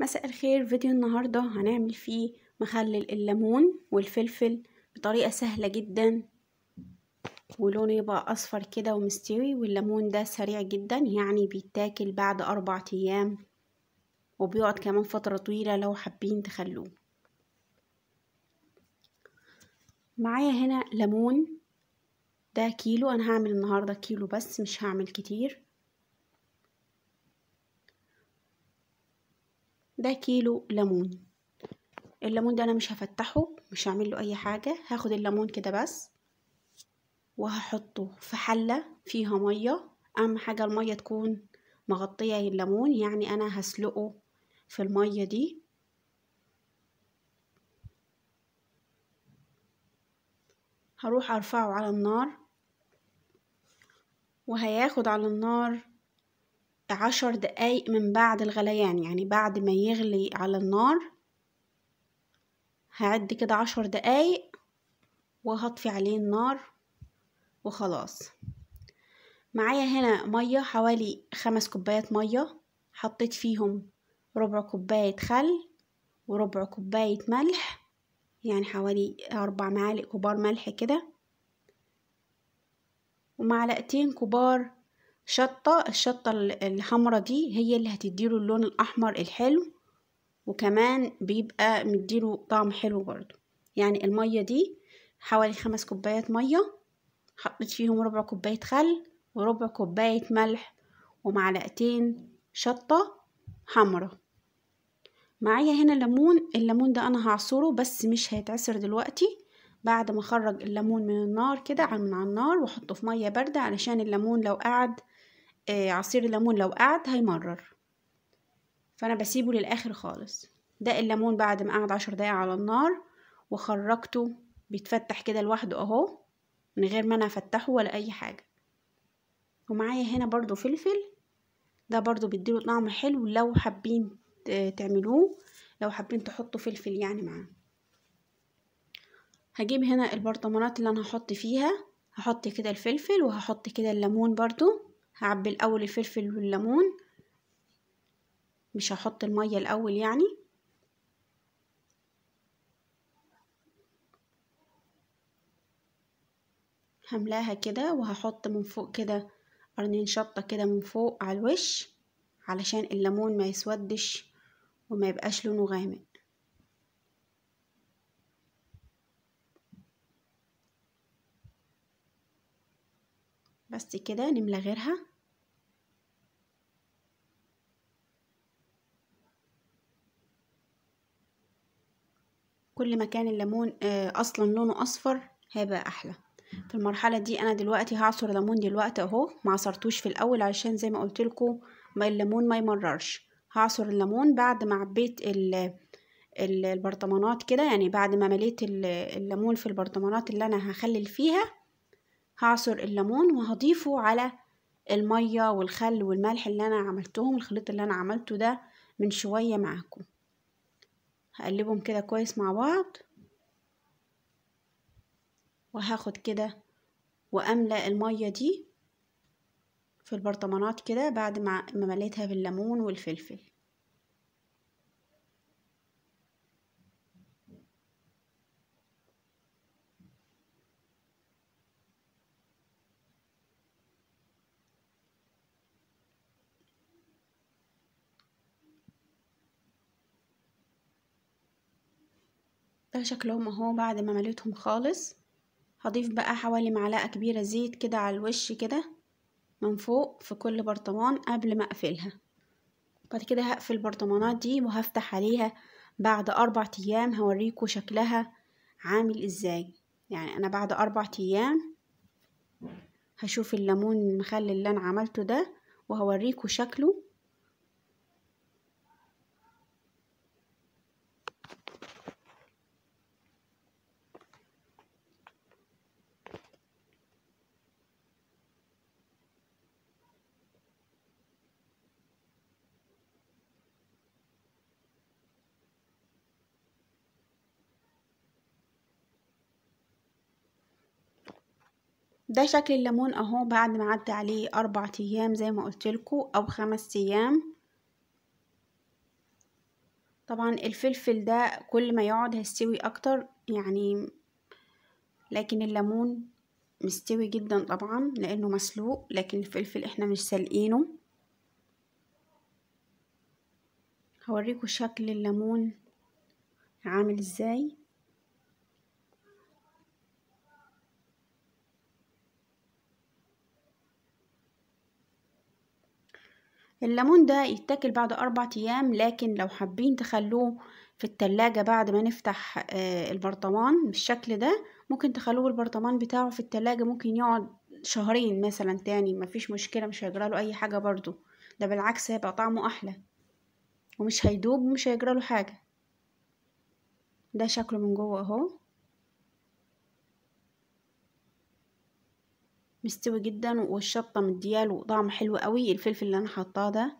مساء الخير فيديو النهاردة هنعمل فيه مخلل الليمون والفلفل بطريقة سهلة جدا ولونه يبقى أصفر كده ومستوي والليمون ده سريع جدا يعني بيتاكل بعد أربع أيام وبيقعد كمان فترة طويلة لو حابين تخلوه معايا هنا ليمون ده كيلو أنا هعمل النهاردة كيلو بس مش هعمل كتير ده كيلو ليمون الليمون ده انا مش هفتحه مش هعمل له اي حاجه هاخد الليمون كده بس وهحطه في حله فيها ميه اهم حاجه الميه تكون مغطيه الليمون يعني انا هسلقه في الميه دي هروح ارفعه على النار وهياخد على النار عشر دقايق من بعد الغليان يعني بعد ما يغلي على النار هعد كده عشر دقايق وهطفي عليه النار وخلاص معايا هنا مية حوالي خمس كوبايات مية حطيت فيهم ربع كوباية خل وربع كوباية ملح يعني حوالي أربع معالق كبار ملح كده ومعلقتين كبار شطة الشطة الحمرة دي هي اللي هتديله اللون الأحمر الحلو وكمان بيبقى مديله طعم حلو برضو يعني المية دي حوالي خمس كوبايات مية حطيت فيهم ربع كوباية خل وربع كوباية ملح ومعلقتين شطة حمرة معايا هنا ليمون الليمون ده انا هعصره بس مش هيتعصر دلوقتي بعد ما اخرج الليمون من النار كده من على النار واحطه في ميه بارده علشان الليمون لو قعد آه، عصير الليمون لو قعد هيمرر فانا بسيبه للاخر خالص ده الليمون بعد ما قعد عشر دقايق على النار وخرجته بيتفتح كده لوحده اهو من غير ما انا افتحه ولا اي حاجه ومعايا هنا برضو فلفل ده برضو بيديله طعم حلو لو حابين آه، تعملوه لو حابين تحطوا فلفل يعني معاه هجيب هنا البرطمانات اللي انا هحط فيها هحط كده الفلفل وهحط كده الليمون برضو هعبي الاول الفلفل والليمون مش هحط الميه الاول يعني هملاها كده وهحط من فوق كده قرنين شطة كده من فوق على الوش علشان الليمون ما يسودش وما يبقاش لونه غامق بس كده نملى غيرها كل ما كان الليمون آه، اصلا لونه اصفر هيبقى احلى في المرحله دي انا دلوقتي هعصر ليمون دلوقتي اهو ما عصرتوش في الاول علشان زي ما قلت لكم الليمون ما يمررش هعصر الليمون بعد ما عبيت البرطمانات كده يعني بعد ما مليت الليمون في البرطمانات اللي انا هخلل فيها هعصر الليمون وهضيفه على الميه والخل والملح اللي انا عملتهم الخليط اللي انا عملته ده من شويه معاكم هقلبهم كده كويس مع بعض وهاخد كده واملأ الميه دي في البرطمانات كده بعد ما مليتها بالليمون والفلفل ده شكلهم اهو بعد ما مليتهم خالص هضيف بقى حوالي معلقة كبيرة زيت كده على الوش كده من فوق في كل برطمان قبل ما اقفلها بعد كده هقفل البرطمانات دي وهفتح عليها بعد اربع ايام هوريكم شكلها عامل ازاي يعني انا بعد اربع ايام هشوف الليمون المخلل اللي انا عملته ده وهوريكم شكله ده شكل الليمون اهو بعد ما عدى عليه اربع ايام زي ما قلت لكم او خمس ايام طبعا الفلفل ده كل ما يقعد هيستوي اكتر يعني لكن الليمون مستوي جدا طبعا لانه مسلوق لكن الفلفل احنا مش سلقينه هوريكم شكل الليمون عامل ازاي الليمون ده يتاكل بعد أربع أيام لكن لو حابين تخلوه في التلاجة بعد ما نفتح آه، البرطمان بالشكل ده ممكن تخلوه البرطمان بتاعه في التلاجة ممكن يقعد شهرين مثلا تاني مفيش مشكلة مش هيجراله أي حاجة برضو ده بالعكس هيبقى طعمه أحلى ومش هيدوب ومش هيجراله حاجة ده شكله من جوه اهو مستوي جدا والشطه مدياله طعم حلو قوي الفلفل اللي انا حطاه ده